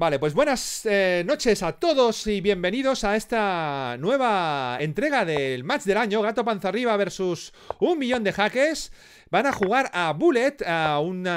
Vale, pues buenas eh, noches a todos y bienvenidos a esta nueva entrega del match del año, Gato Panza Arriba versus un millón de jaques, Van a jugar a Bullet a un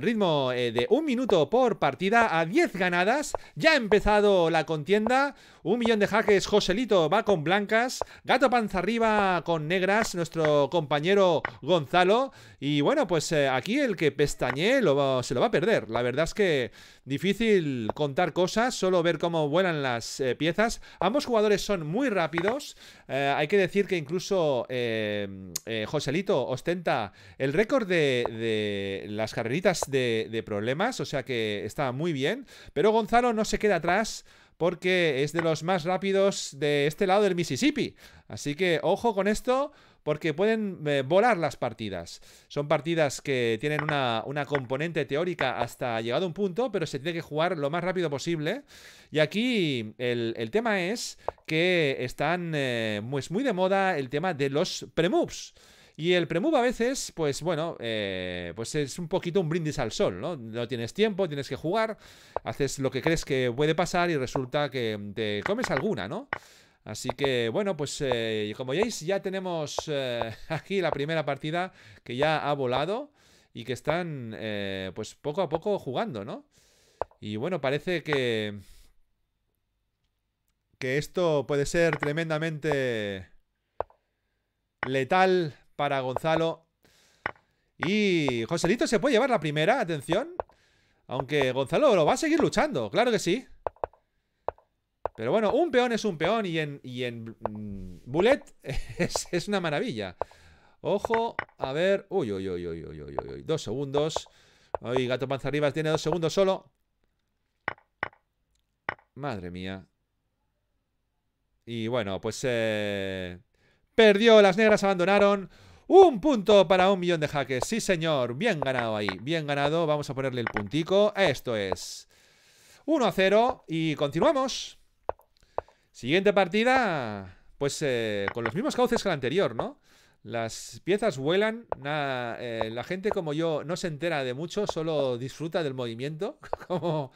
ritmo eh, de un minuto por partida, a 10 ganadas. Ya ha empezado la contienda. Un millón de jaques Joselito va con blancas, Gato Panza Arriba con negras, nuestro compañero Gonzalo. Y bueno, pues eh, aquí el que pestañe lo se lo va a perder. La verdad es que difícil cosas, solo ver cómo vuelan las eh, piezas. Ambos jugadores son muy rápidos. Eh, hay que decir que incluso eh, Joselito ostenta el récord de, las carreritas de, de problemas, o sea que está muy bien. Pero Gonzalo no se queda atrás porque es de los más rápidos de este lado del Mississippi. Así que ojo con esto, porque pueden eh, volar las partidas. Son partidas que tienen una, componente teórica hasta llegado a un punto, pero se tiene que jugar lo más rápido posible. Y aquí el, tema es que están eh, muy, de moda el tema de los premoves. Y el premove a veces, pues bueno, eh, pues es un poquito un brindis al sol, ¿no? No tienes tiempo, tienes que jugar, haces lo que crees que puede pasar y resulta que te comes alguna, ¿no? Así que bueno, pues eh, como veis ya tenemos eh, aquí la primera partida que ya ha volado y que están eh, pues poco a poco jugando, ¿no? Y bueno, parece que que esto puede ser tremendamente letal para Gonzalo. Y Joselito se puede llevar la primera, atención. Aunque Gonzalo lo va a seguir luchando, claro que sí. Pero bueno, un peón es un peón y en, mm, Bullet es, una maravilla. Ojo, a ver. Uy, uy, uy, uy, uy, uy, uy. Dos segundos. Ay, gato panza arriba tiene dos segundos solo. Madre mía. Y bueno, pues eh, perdió, las negras abandonaron. Un punto para un millón de hackers. Sí, señor. Bien ganado ahí. Bien ganado. Vamos a ponerle el puntico. Esto es 1 a 0 y continuamos. Siguiente partida, pues eh, con los mismos cauces que la anterior, ¿no? Las piezas vuelan, eh, la gente como yo no se entera de mucho, solo disfruta del movimiento,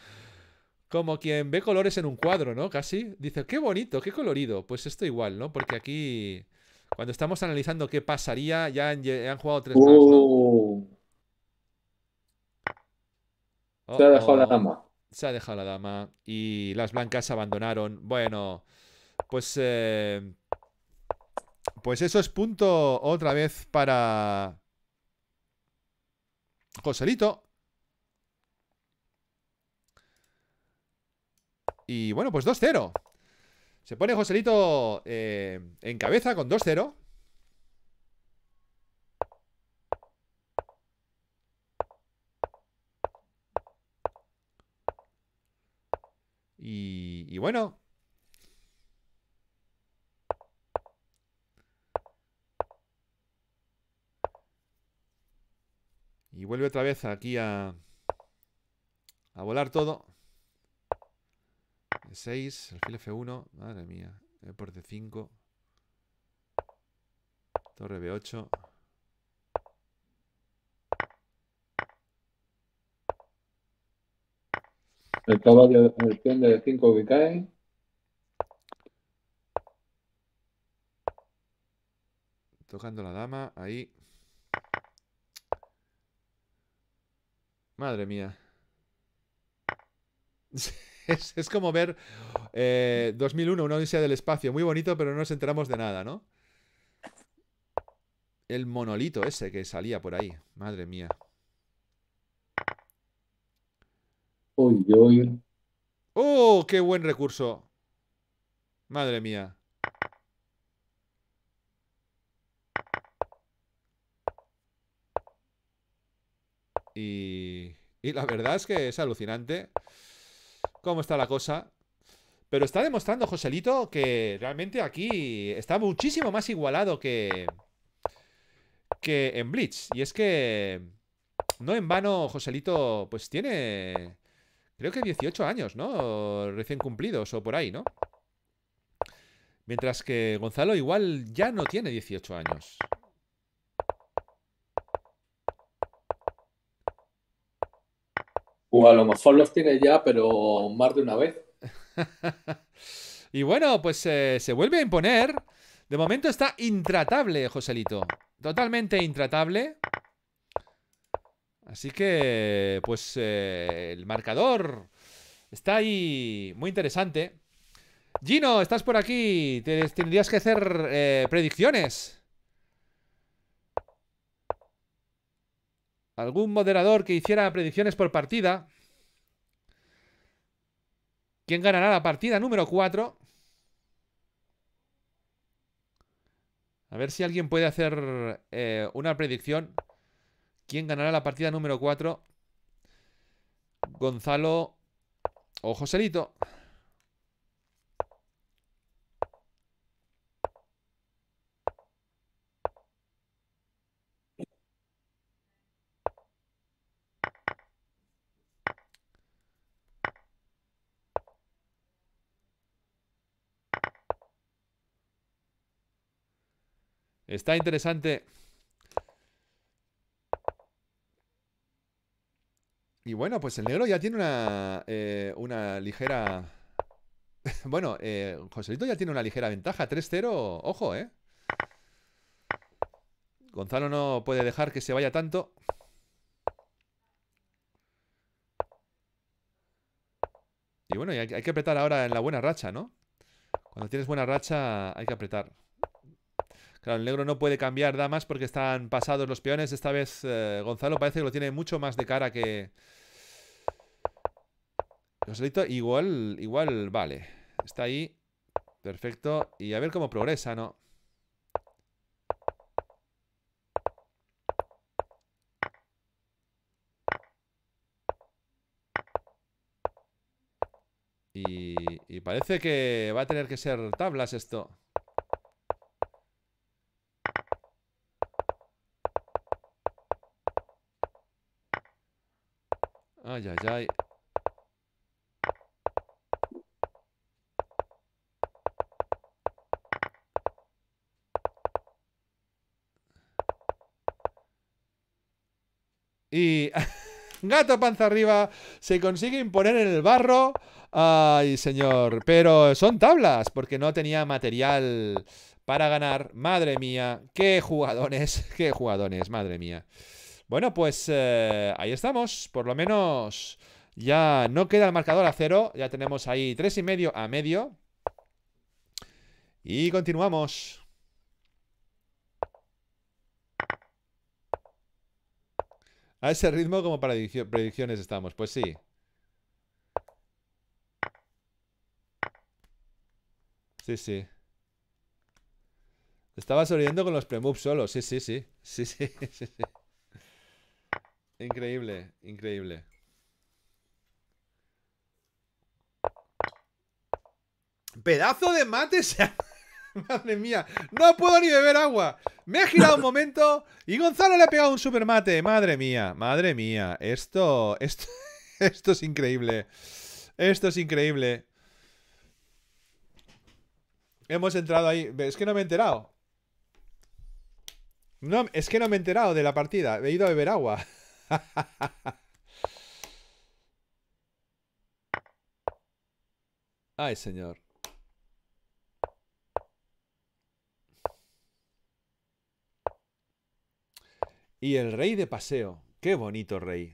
como, quien ve colores en un cuadro, ¿no? Casi. Dice, qué bonito, qué colorido. Pues esto igual, ¿no? Porque aquí, cuando estamos analizando qué pasaría, ya han, jugado tres oh. ha dejado la cama se ha dejado la dama y las blancas abandonaron. Bueno, pues... Eh, pues eso es punto otra vez para... Joselito. Y bueno, pues 2-0. Se pone Joselito eh, en cabeza con 2-0. Y, bueno. Y vuelve otra vez aquí a, a volar todo. 6, alfil F1, madre mía, por D5, torre B8. El caballo depende de 5 que cae. Tocando la dama, ahí. Madre mía. Es, como ver 2001, eh, una odisea del espacio. Muy bonito, pero no nos enteramos de nada, ¿no? El monolito ese que salía por ahí. Madre mía. ¡Oh, qué buen recurso! Madre mía. Y, y la verdad es que es alucinante cómo está la cosa. Pero está demostrando Joselito que realmente aquí está muchísimo más igualado que, que en Blitz. Y es que no en vano Joselito pues tiene creo que 18 años, ¿no? Recién cumplidos o por ahí, ¿no? Mientras que Gonzalo igual ya no tiene 18 años. O a lo mejor los tiene ya, pero más de una vez. y bueno, pues eh, se vuelve a imponer. De momento está intratable, Joselito. Totalmente intratable. Así que, pues eh, el marcador está ahí muy interesante. Gino, estás por aquí. Te, tendrías que hacer eh, predicciones. Algún moderador que hiciera predicciones por partida. ¿Quién ganará la partida número 4? A ver si alguien puede hacer eh, una predicción. ¿Quién ganará la partida número 4? Gonzalo o Joselito. Está interesante. Y bueno, pues el negro ya tiene una, eh, ligera... bueno, eh, Joselito ya tiene una ligera ventaja. 3-0, ojo, ¿eh? Gonzalo no puede dejar que se vaya tanto. Y bueno, hay que apretar ahora en la buena racha, ¿no? Cuando tienes buena racha hay que apretar. Claro, el negro no puede cambiar damas porque están pasados los peones. Esta vez eh, Gonzalo parece que lo tiene mucho más de cara que... Gonzalito igual, igual, vale. Está ahí. Perfecto. Y a ver cómo progresa, ¿no? y parece que va a tener que ser tablas esto. Ay, ay, ay. Y Gato Panza Arriba se consigue imponer en el barro. Ay, señor. Pero son tablas, porque no tenía material para ganar. Madre mía, qué jugadores, qué jugadores, madre mía. Bueno, pues eh, ahí estamos. Por lo menos ya no queda el marcador a cero. Ya tenemos ahí tres y medio a medio. Y continuamos. A ese ritmo como para predicciones estamos. Pues sí. Sí, sí. Estaba sonriendo con los premoves solo. sí, sí. Sí, sí, sí. sí. Increíble, increíble. Pedazo de mate Madre mía, no puedo ni beber agua. Me ha girado un momento y Gonzalo le ha pegado un super mate. Madre mía, madre mía. Esto, esto, esto es increíble. Esto es increíble. Hemos entrado ahí. Es que no me he enterado. No, es que no me he enterado de la partida. He ido a beber agua. Ay, señor. Y el rey de paseo. Qué bonito rey.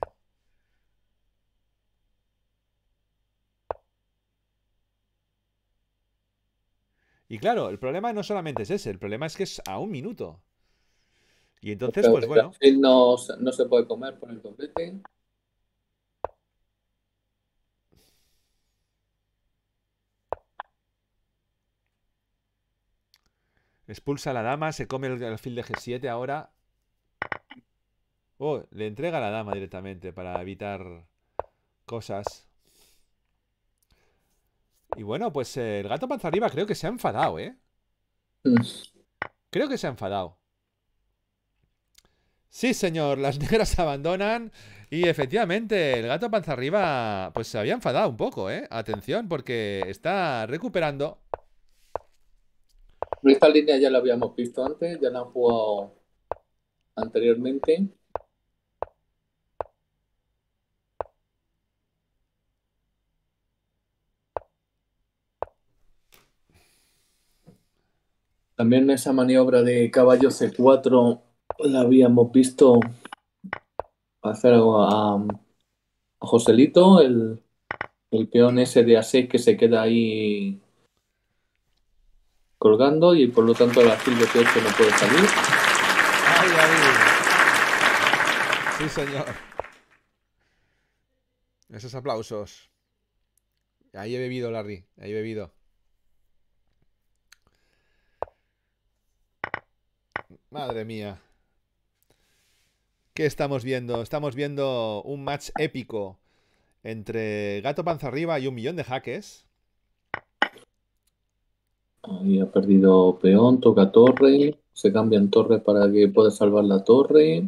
Y claro, el problema no solamente es ese, el problema es que es a un minuto. Y entonces, pues bueno. No, no se puede comer por el completo. Expulsa a la dama, se come el alfil de G7 ahora. Oh, le entrega a la dama directamente para evitar cosas. Y bueno, pues eh, el gato panza arriba creo que se ha enfadado, ¿eh? Mm. Creo que se ha enfadado. Sí, señor, las negras abandonan. Y efectivamente, el gato panza arriba, pues se había enfadado un poco, ¿eh? Atención, porque está recuperando. Esta línea ya la habíamos visto antes, ya la han jugado anteriormente. También esa maniobra de caballo C4 la pues habíamos visto hacer a, um, a Joselito, el, peón ese de A6 que se queda ahí colgando y por lo tanto el alfil de 8 no puede salir. Ay, Sí, señor. Esos aplausos. Ahí he bebido, Larry. Ahí he bebido. Madre mía. ¿Qué estamos viendo? Estamos viendo un match épico entre Gato Panza Arriba y un millón de jaques. Ahí ha perdido peón, toca torre. Se cambia en torre para que pueda salvar la torre.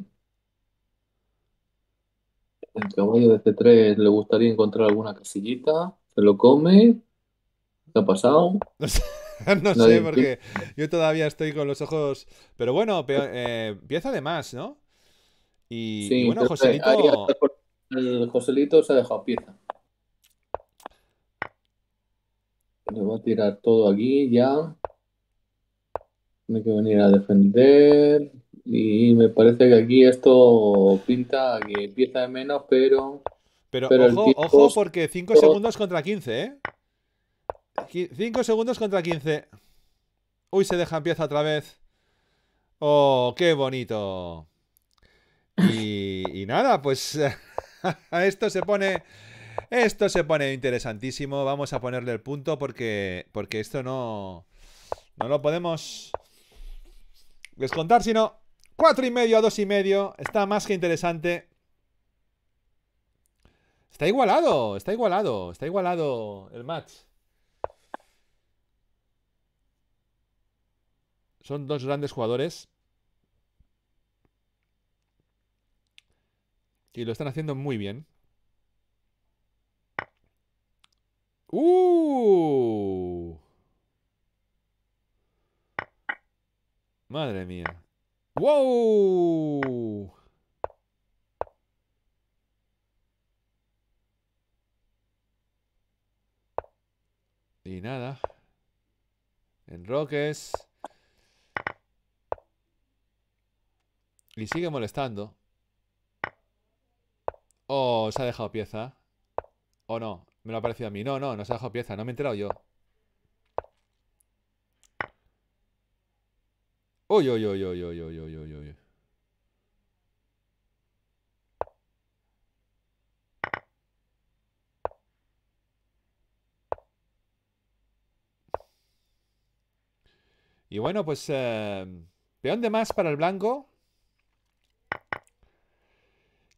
El caballo de C3 este le gustaría encontrar alguna casillita. Se lo come. ¿Qué ha pasado? no sé, porque yo todavía estoy con los ojos. Pero bueno, empieza eh, de más, ¿no? Y, bueno, Joselito... El Joselito se ha dejado pieza. Le voy a tirar todo aquí ya. Tiene que venir a defender. Y me parece que aquí esto pinta que empieza de menos, pero. Pero, ojo, ojo, porque 5 segundos contra 15, ¿eh? 5 segundos contra 15. Uy, se deja pieza otra vez. Oh, qué bonito. Y, nada, pues esto se pone... Esto se pone interesantísimo. Vamos a ponerle el punto porque, porque esto no, no lo podemos descontar, sino cuatro y medio a dos y medio. Está más que interesante. Está igualado, está igualado, está igualado el match. Son dos grandes jugadores. Y lo están haciendo muy bien. ¡Uh! Madre mía. ¡Wow! Y nada. Enroques. Y sigue molestando. Oh, se ha dejado pieza. O no, me lo ha parecido a mí. No, no, no se ha dejado pieza, no me he enterado yo. Uy, uy, uy, uy, uy, uy, uy, uy, uy. Y bueno, pues peón em, de más para el blanco.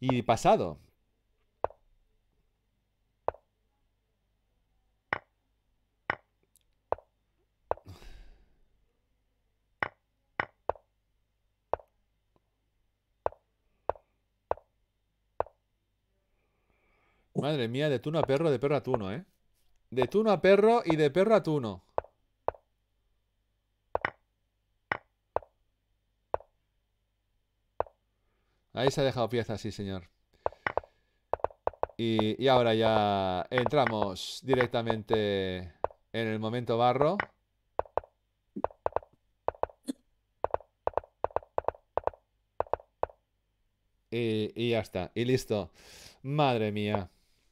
Y pasado. Madre mía, de tuno a perro, de perro a tuno, ¿eh? De tuno a perro y de perro a tuno. Ahí se ha dejado pieza, sí, señor. Y, ahora ya entramos directamente en el momento barro. y ya está. Y listo. Madre mía.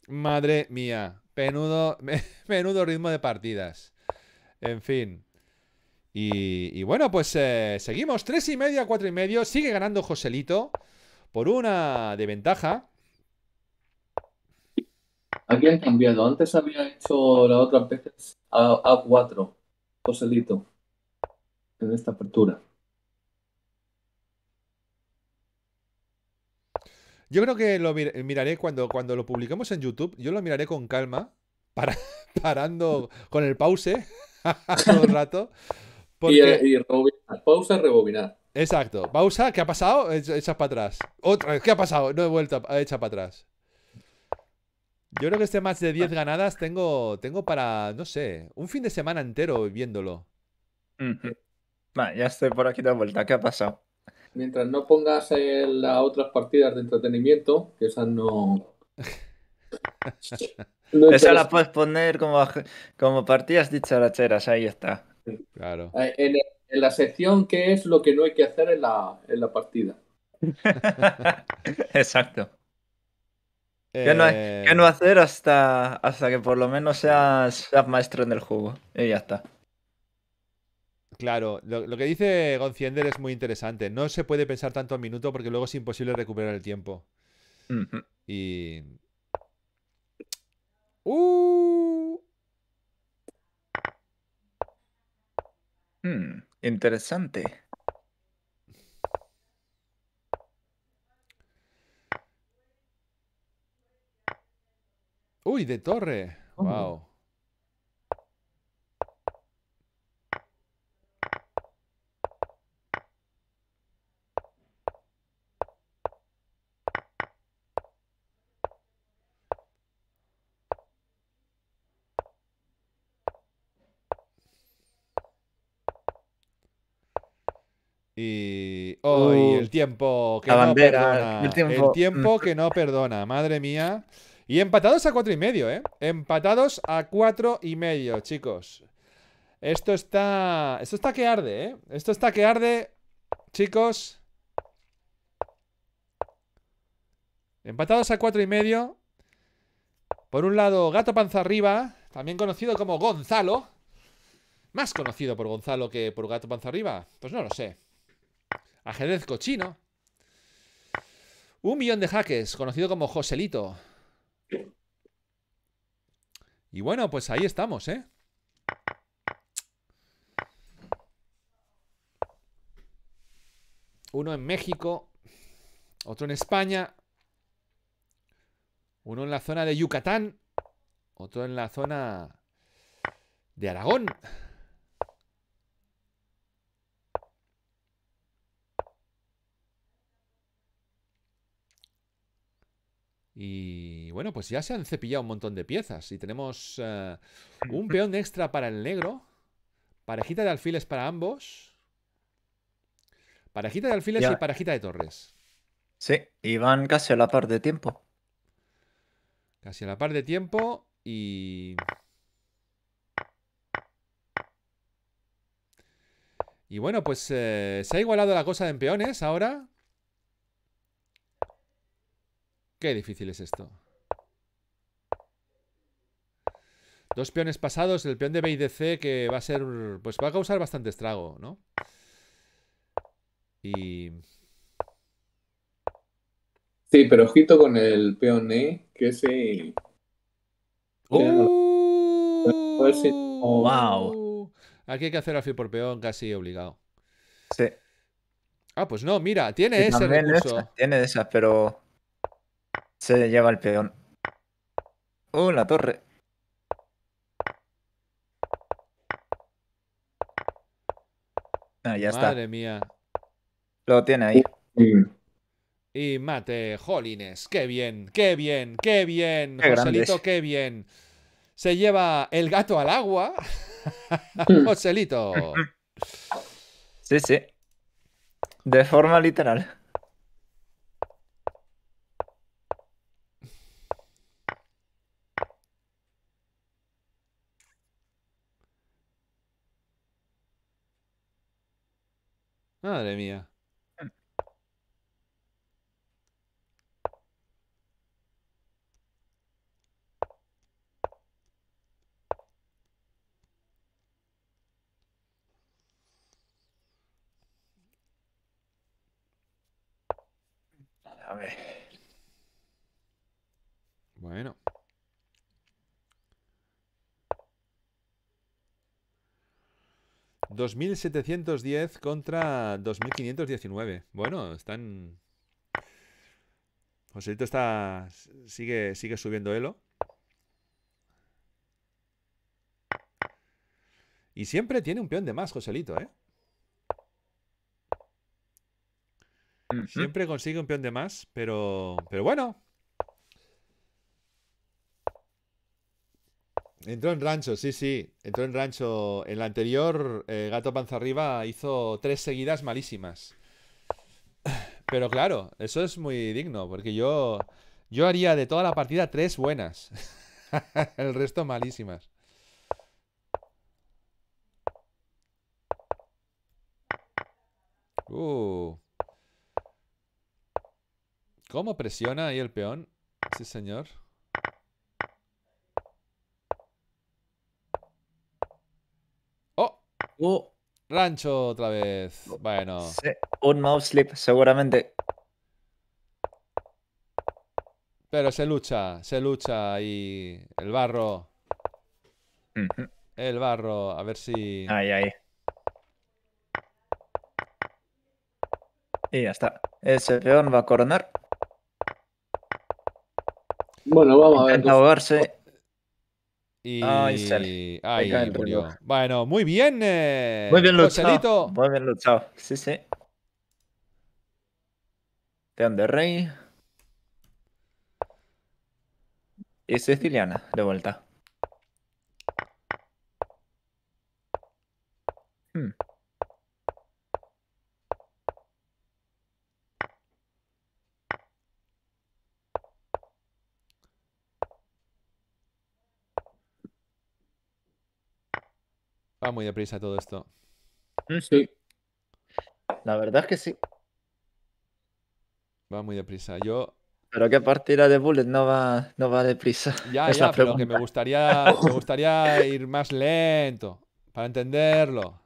Madre mía, menudo, menudo ritmo de partidas. En fin. Y, bueno, pues eh, seguimos. Tres y medio a 4 y medio. Sigue ganando Joselito por una de ventaja. Aquí han cambiado. Antes había hecho la otra vez a 4 Joselito en esta apertura. Yo creo que lo miraré cuando, cuando lo publiquemos en YouTube. Yo lo miraré con calma, parando con el pause todo el rato. Eh, y, rebobinar, pausa, rebobinar. Exacto. Pausa, ¿qué ha pasado? Echas para atrás. Otra, ¿qué ha pasado? No he vuelto a ah, echar para atrás. Yo creo que este match de 10 ah. ganadas tengo, tengo para, no sé, un fin de semana entero viéndolo. ya estoy por aquí de vuelta. ¿Qué ha pasado? mientras no pongas en las otras partidas de entretenimiento, que esas no. Esa la puedes poner como, partidas dicharacheras, ahí está. Claro. Eh, en, la sección que es lo que no hay que hacer en la, partida. Exacto. Eh... ¿Qué, no hacer hasta, hasta que por lo menos seas, seas maestro en el juego? Y ya está. Claro, lo, que dice Gonciender es muy interesante. No se puede pensar tanto al minuto porque luego es imposible recuperar el tiempo. Y. ¡Uh! Hmm, interesante. Uy, de torre. Wow. Y hoy oh, uh, el tiempo que no perdona. El tiempo. Mm. que no perdona, madre mía. Y empatados a cuatro y medio, ¿eh? Empatados a cuatro y medio, chicos. Esto está. Esto está que arde, ¿eh? Esto está que arde, chicos. Empatados a cuatro y medio. Por un lado, Gato Panza Arriba, también conocido como Gonzalo. Más conocido por Gonzalo que por Gato Panza Arriba. Pues no lo sé. Ajedrez chino. Un millón de jaques, conocido como Joselito. Y bueno, pues ahí estamos, ¿eh? Uno en México, otro en España, uno en la zona de Yucatán, otro en la zona de Aragón. Y bueno, pues ya se han cepillado un montón de piezas. Y tenemos eh, un peón extra para el negro. Parejita de alfiles para ambos. Parejita de alfiles y parejita de torres. Sí, y van casi a la par de tiempo. Casi a la par de tiempo y... Y bueno, pues eh, se ha igualado la cosa en peones ahora. Qué difícil es esto. Dos peones pasados, el peón de B y de C que va a ser... Pues va a causar bastante estrago, ¿no? Y... Sí, pero ojito con el peón E, que ese... ¡Oh! ¡Oh, oh, ¡Wow! Aquí hay que hacer alfil por peón casi obligado. Sí. Ah, pues no, mira, tiene ese recurso. Esa, tiene de pero... Se lleva el peón. ¡Oh, la torre! Ah, ya está. Madre mía. Lo tiene ahí. Y mate, jolines. ¡Qué bien! ¡Qué bien! ¡Qué bien! Qué qué bien. Se lleva el gato al agua. Hmm. Joselito. Sí, sí. De forma literal. Madre mía. A Bueno. 2710 contra 2519. Bueno, están. Joselito está. Sigue, sigue subiendo Elo. Y siempre tiene un peón de más, Joselito, ¿eh? Siempre consigue un peón de más, pero. Pero bueno. Entró en rancho, sí, sí. Entró en rancho. En la anterior, eh, Gato Panza Arriba hizo tres seguidas malísimas. Pero claro, eso es muy digno, porque yo, yo haría de toda la partida tres buenas. El resto malísimas. Uh. ¿Cómo presiona ahí el peón? Sí, señor. Uh, rancho otra vez. Bueno. un mouse slip, seguramente. Pero se lucha, se lucha y el barro. El barro, a ver si. Ahí, ahí. Y ya está. Ese peón va a coronar. Bueno, vamos a ver. Ahogarse. Y... Ay, sale. Ay, murió. Bueno, muy bien. Eh, muy bien luchado. Muy bien luchado. Sí, sí. Teón de Rey. Y Siciliana, de vuelta. Hmm. Va muy deprisa todo esto. Mm, sí. La verdad es que sí. Va muy deprisa. Yo. Pero qué partida de Bullet no va, no va deprisa. Ya, ya, pero que me gustaría, me gustaría ir más lento para entenderlo.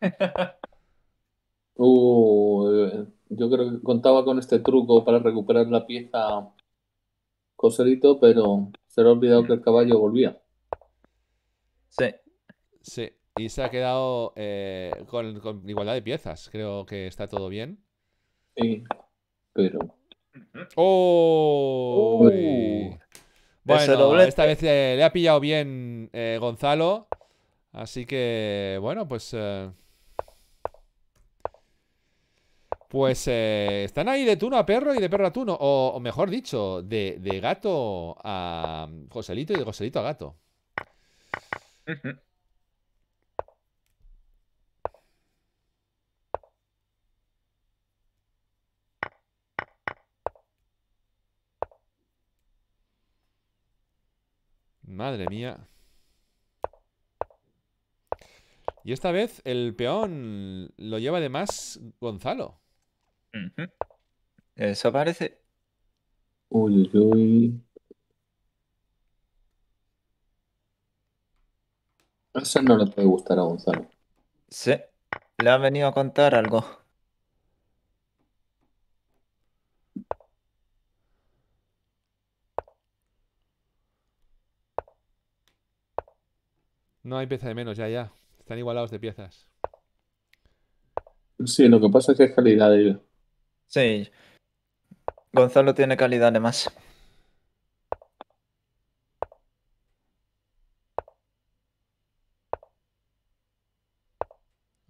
Uh, yo creo que contaba con este truco para recuperar la pieza coserito, pero se le ha olvidado que el caballo volvía. Sí. Sí, y se ha quedado eh, con, igualdad de piezas. Creo que está todo bien. Sí, pero. ¡Oh! Bueno, esta vez eh, le ha pillado bien eh, Gonzalo. Así que, bueno, pues. Pues están ahí de tuno a perro y de perro a tuno. O, mejor dicho, de, de, gato a Joselito y de Joselito a gato. Madre mía. Y esta vez el peón lo lleva además Gonzalo. Eso parece. Uy, uy, uy. Eso no le puede gustar a Gonzalo. Sí, le ha venido a contar algo. No hay pieza de menos, ya, ya. Están igualados de piezas. Sí, lo que pasa es que es calidad de Sí. Gonzalo tiene calidad además. más.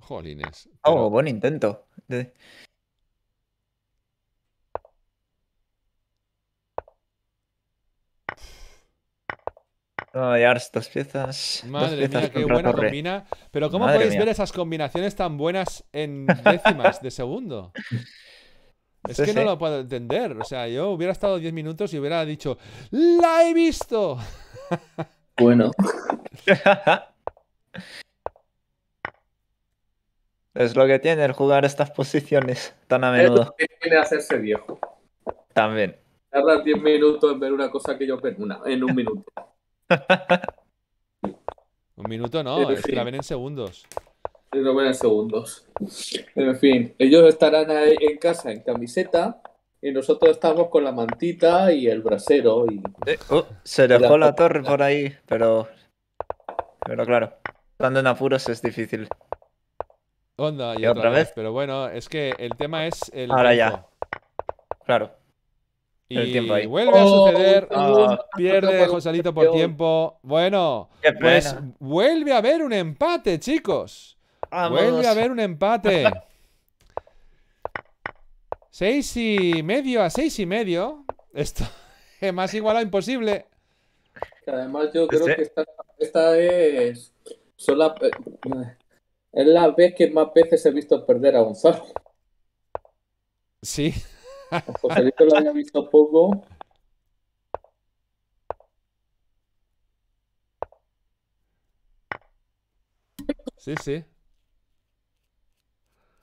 Jolines. Oh, buen intento. estas piezas. Madre mía, qué buena combina. Pero ¿cómo podéis ver esas combinaciones tan buenas en décimas de segundo? Es que no lo puedo entender. O sea, yo hubiera estado 10 minutos y hubiera dicho, ¡la he visto! Bueno. es lo que tiene el jugar estas posiciones tan a menudo. Es lo que hacerse viejo. También. Tarda 10 minutos en ver una cosa que yo veo en un minuto. Un minuto no, es la ven en segundos. en segundos. En fin, ellos estarán ahí en casa en camiseta y nosotros estamos con la mantita y el brasero. Y... Eh, uh, se dejó la, torre por ahí, pero. Pero claro, estando en apuros es difícil. Onda, y, otra, vez? Pero bueno, es que el tema es el. Ahora ya. Claro. Y Vuelve a oh, suceder. Ah. pierde Josalito por tiempo. Bueno, pues vuelve a haber un empate, chicos. Vuelve a haber un empate. seis y medio a seis y medio. Esto es más igual a imposible. Además, yo creo este que esta, es, es la vez que más veces he visto perder a Gonzalo. Sí. Joselito lo había visto poco. Sí, sí.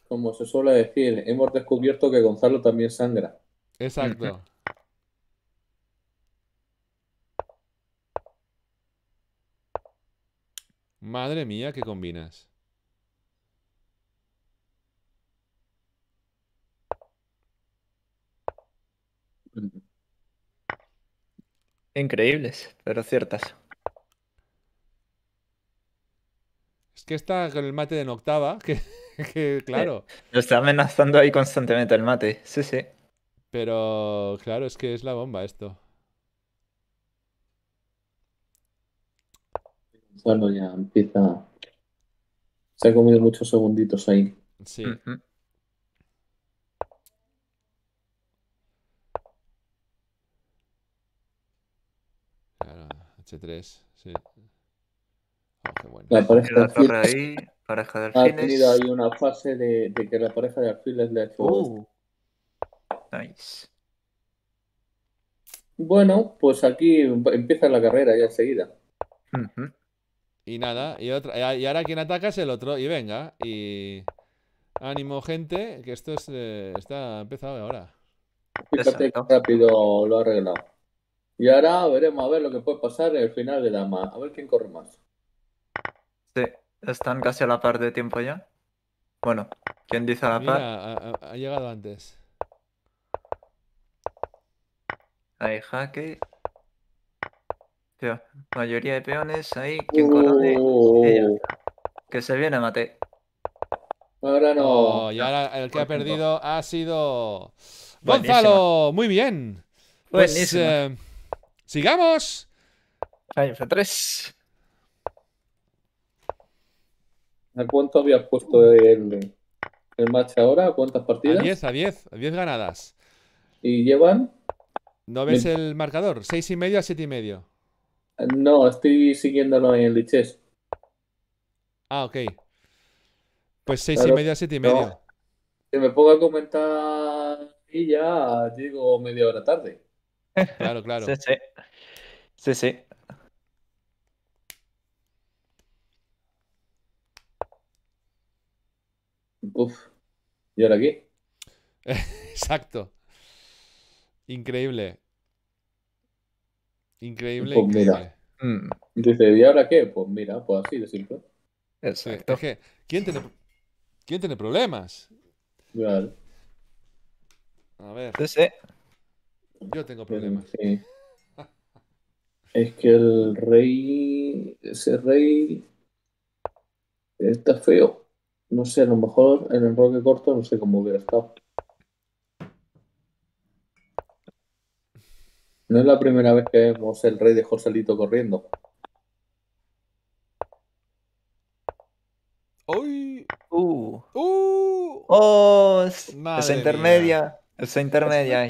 Como se suele decir, hemos descubierto que Gonzalo también sangra. Exacto. Madre mía, ¿qué combinas? Increíbles, pero ciertas. Es que está con el mate de octava, que, claro. Eh, lo está amenazando ahí constantemente el mate, sí, sí. Pero claro, es que es la bomba esto. Bueno, ya empieza. Se ha comido muchos segunditos ahí. Sí. H3, sí. Oh, la pareja de alfiles Ha tenido ahí una fase de, que la pareja de alfiles le ha hecho. Uh. nice. Bueno, pues aquí empieza la carrera ya enseguida. Y nada, y, y ahora quien ataca es el otro. Y venga, y. Ánimo, gente, que esto eh, está empezado ahora. Fíjate qué rápido lo ha arreglado. Y ahora veremos a ver lo que puede pasar en el final de la dama. A ver quién corre más. Sí, están casi a la par de tiempo ya. Bueno, ¿quién dice a la par? Ha, llegado antes. Ahí, jaque. Tío, mayoría de peones ahí. ¿Quién corre? Uh. Que se viene, Mate. Ahora no. Oh, y ahora el que ha perdido ha sido. Gonzalo, muy bien. Pues, ¡Sigamos! Ahí F3. ¿A cuánto habías puesto el, el match ahora? cuántas partidas? A 10, a 10, a 10 ganadas. ¿Y llevan? ¿No ves Me... el marcador? ¿6 y medio a 7 y medio? No, estoy siguiéndolo en el lichés. Ah, ok. Pues 6 claro, y medio a 7 y medio. No. Si me pongo a comentar y ya llego media hora tarde. Claro, claro. sí, sí. Sí, sí. Uf. ¿Y ahora qué? Exacto. Increíble. Increíble. Pues mira. Mm. Dice, ¿y ahora qué? Pues mira, pues así de simple. Exacto. ¿quién tiene, ¿quién tiene problemas? Claro. A ver. Sí, sí. Yo tengo problemas. Este, es que el rey, ese rey está feo. No sé, a lo mejor en el roque corto no sé cómo hubiera estado. No es la primera vez que vemos el rey de Joselito corriendo. ¡Uy! ¡Uh! ¡Uh! ¡Oh! Esa intermedia. Esa intermedia.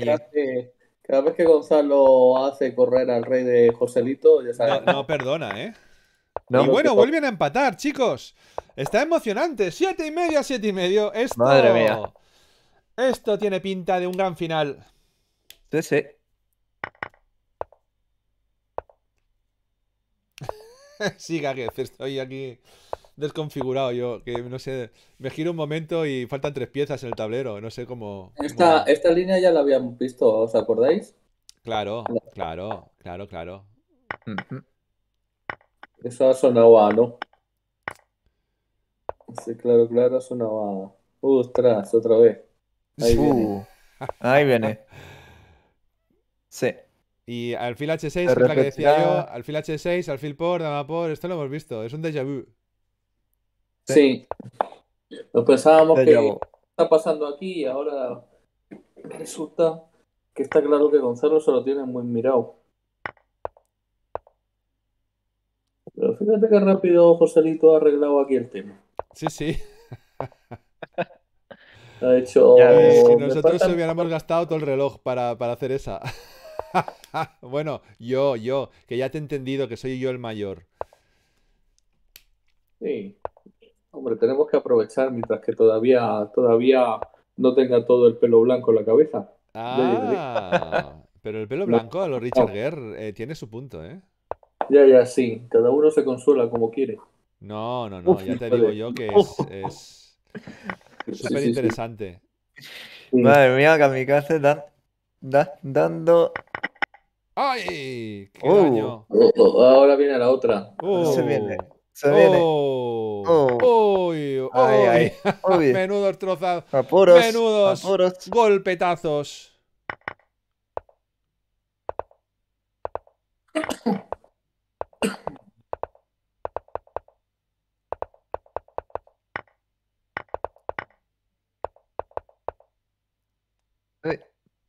Cada vez que Gonzalo hace correr al rey de Joselito, ya sabes. No, perdona, ¿eh? y bueno, vuelven a empatar, chicos. Está emocionante. Siete y medio, siete y medio. Esto, Madre mía. Esto tiene pinta de un gran final. Sí, sí. que estoy aquí desconfigurado yo, que no sé, me giro un momento y faltan tres piezas en el tablero, no sé cómo... Esta, esta línea ya la habíamos visto, ¿os acordáis? Claro, claro, claro, claro. Eso sonado a ¿no? Sí, claro, claro, sonaba... Ostras, otra vez. Ahí viene. Ahí viene. Sí. Y alfil H6, es la que decía yo, alfil H6, alfil por, dama por, esto lo hemos visto, es un déjà vu. Sí. Lo pensábamos que está pasando aquí y ahora resulta que está claro que Gonzalo se lo tiene muy mirado. Pero fíjate qué rápido Joselito ha arreglado aquí el tema. Sí, sí. Ha hecho. nosotros hubiéramos gastado todo el reloj para, para hacer esa. bueno, yo, yo, que ya te he entendido que soy yo el mayor. Sí. Hombre, tenemos que aprovechar mientras que todavía, todavía no tenga todo el pelo blanco en la cabeza. Ah, pero el pelo blanco a los Richard Gere eh, tiene su punto, ¿eh? Ya, ya, sí. Cada uno se consuela como quiere. No, no, no. Ya te digo yo que es súper interesante. Madre mía, Kamikaze dan, dando... ¡Ay! ¡Qué oh. daño! Oh, oh, ahora viene la otra. Se viene. Se viene. Oh, oh. Uy, uy. Ay, ay. Menudos trozos Apuros, Menudos golpetazos.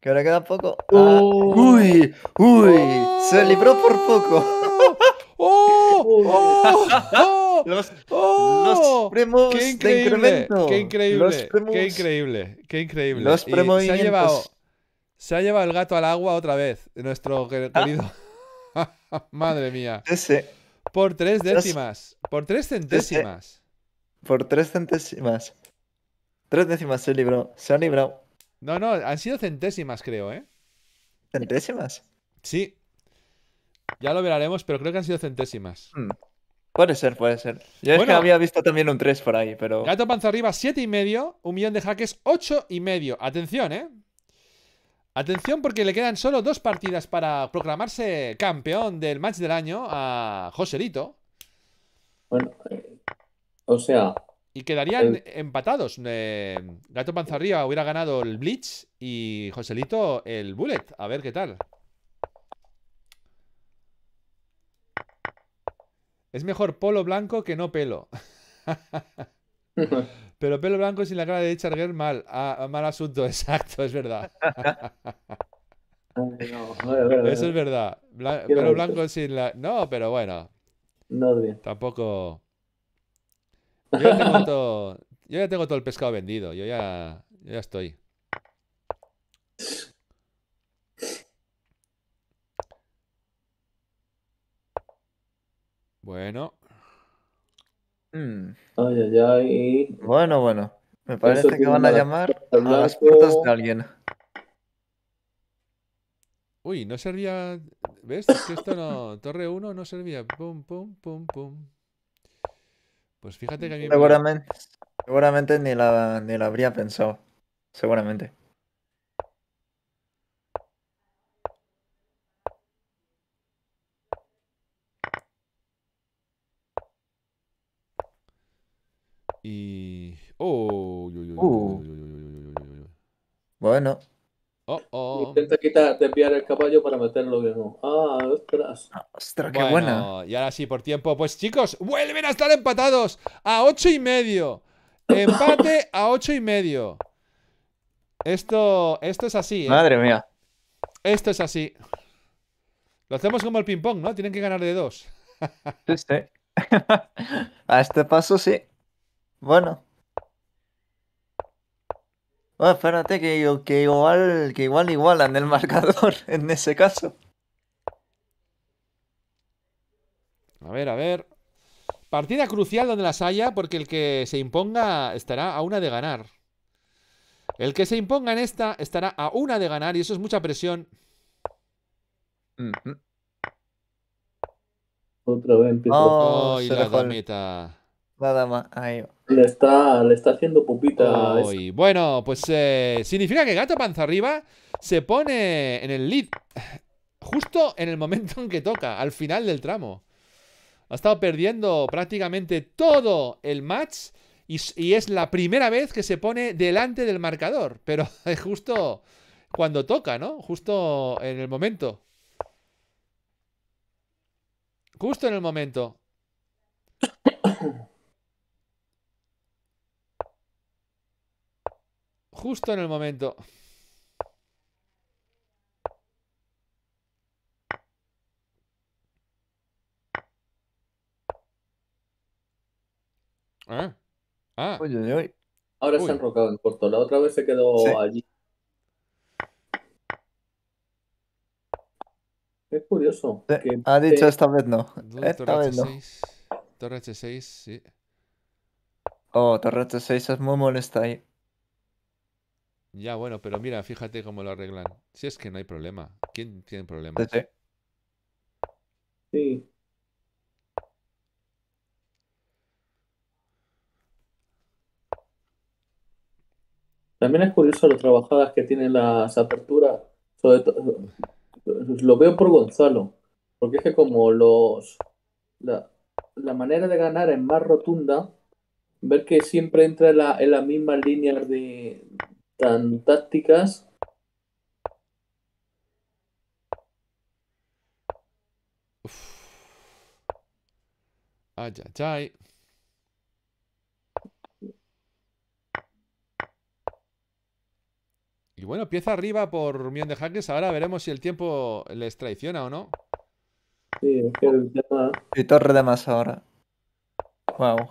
que ahora queda poco. Ah, oh. Uy, uy, se oh. libró por poco. ¡Oh! los, ¡Oh! qué increíble, de incremento. Qué increíble, qué increíble, qué increíble. Los y se ha llevado se ha llevado el gato al agua otra vez, nuestro querido. Madre mía. Ese. Por tres décimas. Por tres centésimas. Por tres centésimas. Tres décimas se libró. Se han librado. No, no, han sido centésimas, creo, ¿eh? ¿Centésimas? Sí. Ya lo veraremos pero creo que han sido centésimas. Hmm. Puede ser, puede ser. Yo es que había visto también un 3 por ahí, pero. Gato Panza Arriba, 7,5. Un millón de jaques, 8,5. Atención, ¿eh? Atención porque le quedan solo dos partidas para proclamarse campeón del match del año a Joselito. Bueno, eh, o sea. Y quedarían empatados. Eh, Gato Panza Arriba hubiera ganado el Bleach y Joselito el Bullet. A ver qué tal. Es mejor polo blanco que no pelo. Pero pelo blanco sin la cara de Charger mal. Ah, ah, mal asunto, exacto, es verdad. Eso es verdad. pelo blanco sin la. No, pero bueno. No, Tampoco. Yo ya, tengo todo... Yo ya tengo todo el pescado vendido. Yo ya, yo ya estoy. Bueno. Mm. Bueno, bueno. Me parece que van a llamar a las puertas de alguien. Uy, no servía. ¿Ves? esto no. Torre 1 no servía. Pum, pum, pum, pum. Pues fíjate que a mí Seguramente, me... seguramente ni, la, ni la habría pensado. Seguramente. Oh, yo, Bueno. Intenta quitar, desviar el caballo para meterlo Ah, ostras. Ah, ostras, qué bueno, buena. Y ahora sí, por tiempo. Pues chicos, vuelven a estar empatados a ocho y medio. Empate a ocho y medio. Esto, esto es así. ¿eh? Madre mía. Esto es así. Lo hacemos como el ping-pong, ¿no? Tienen que ganar de dos. sí, sí. a este paso sí. Bueno. Ah, espérate, que, que, igual, igualan el marcador en ese caso. A ver, a ver. Partida crucial donde las haya, porque el que se imponga estará a una de ganar. El que se imponga en esta estará a una de ganar y eso es mucha presión. Otro Otra vez. Oh, la ahí va. Le está, le está haciendo pupita. bueno, pues eh, significa que Gato Panza Arriba se pone en el lead. Justo en el momento en que toca, al final del tramo. Ha estado perdiendo prácticamente todo el match. Y, y es la primera vez que se pone delante del marcador. Pero es justo cuando toca, ¿no? Justo en el momento. Justo en el momento. Justo en el momento. Ah. ah. Ahora se ha rocado en corto. La otra vez se quedó allí. Es curioso. Ha dicho esta vez no. Esta vez no. Torre H6, sí. Oh, Torre H6 es muy molesta ahí. Ya, bueno, pero mira, fíjate cómo lo arreglan. Si es que no hay problema. ¿Quién tiene problemas? Sí. También es curioso las trabajadas que tienen las aperturas. Sobre lo veo por Gonzalo. Porque es que como los la, manera de ganar es más rotunda, ver que siempre entra en, la, misma línea de, tan tácticas Ay, ay, Y bueno, pieza arriba por rumión de hackers. Ahora veremos si el tiempo les traiciona o no. Sí, es que el tema. Y torre de más ahora. Wow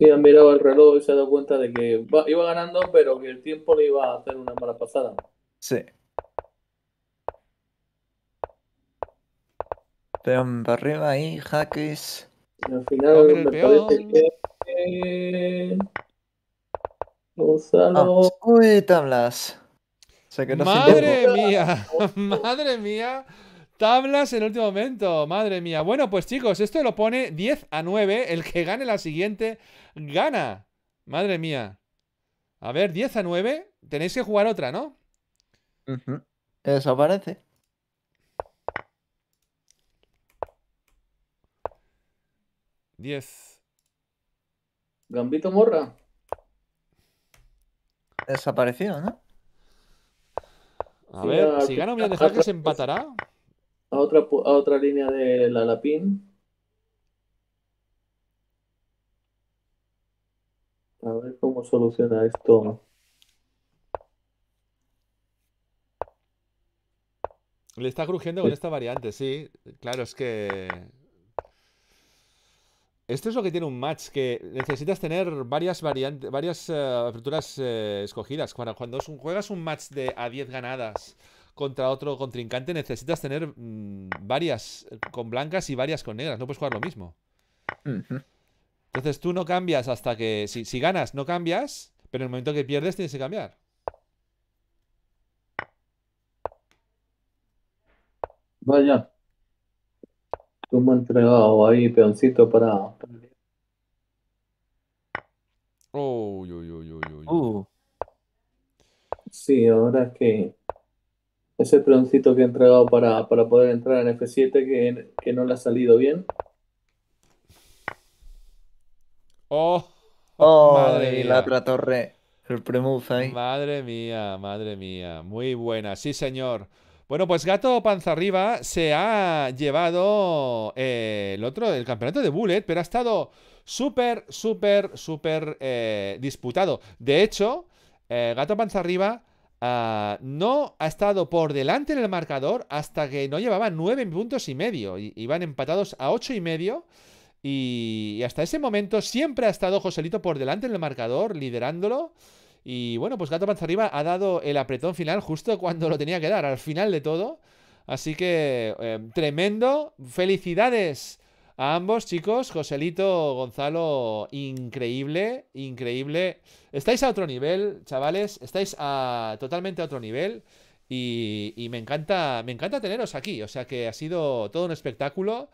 y ha mirado el reloj y se ha dado cuenta de que iba ganando, pero que el tiempo le iba a hacer una mala pasada. Sí. Peón para arriba ahí, jaques. al final me parece que. Eh, Gonzalo. Ah, o sea que no ¡Madre mía! ¡Madre mía! Tablas en el último momento, madre mía. Bueno, pues chicos, esto lo pone 10 a 9. El que gane la siguiente, gana. Madre mía. A ver, 10 a 9. Tenéis que jugar otra, ¿no? Desaparece 10 Gambito Morra. Desapareció, ¿no? A ver, si gana a dejar que se empatará a otra, a otra línea de la lapín. A ver cómo soluciona esto. Le está crujiendo con esta variante, sí. Claro, es que. Esto es lo que tiene un match, que necesitas tener varias variantes, varias eh, aperturas eh, escogidas. Cuando, cuando juegas un match de a 10 ganadas, contra otro contrincante, necesitas tener mm, varias con blancas y varias con negras. No puedes jugar lo mismo. Entonces tú no cambias hasta que. Si, ganas, no cambias, pero en el momento que pierdes tienes que cambiar. Vaya. Tú me has entregado ahí peoncito para. Uy, uy, uy… Uh. Sí, ahora que ese troncito que ha entregado para, para, poder entrar en F7 que, que, no le ha salido bien. Oh, oh madre la otra torre. El ahí. Madre mía, madre mía. Muy buena, sí, señor. Bueno, pues Gato Panza Arriba se ha llevado eh, el otro, el campeonato de Bullet, pero ha estado súper, súper, súper eh, disputado. De hecho, eh, Gato Panza Arriba Ah, no ha estado por delante en el marcador hasta que no llevaba nueve puntos y medio. iban empatados a ocho y medio. Y, hasta ese momento siempre ha estado Joselito por delante en el marcador, liderándolo. Y bueno, pues Gato Panza Arriba ha dado el apretón final justo cuando lo tenía que dar, al final de todo. Así que eh, tremendo. Felicidades a ambos, chicos, Joselito, Gonzalo, increíble, increíble. Estáis a otro nivel, chavales, estáis a totalmente a otro nivel. Y, me encanta, me encanta teneros aquí. O sea que ha sido todo un espectáculo.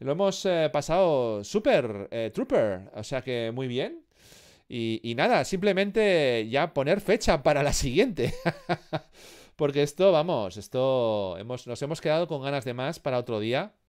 Lo hemos eh, pasado súper, eh, trooper. O sea que muy bien. Y, nada, simplemente ya poner fecha para la siguiente. Porque esto, vamos, esto nos hemos quedado con ganas de más para otro día.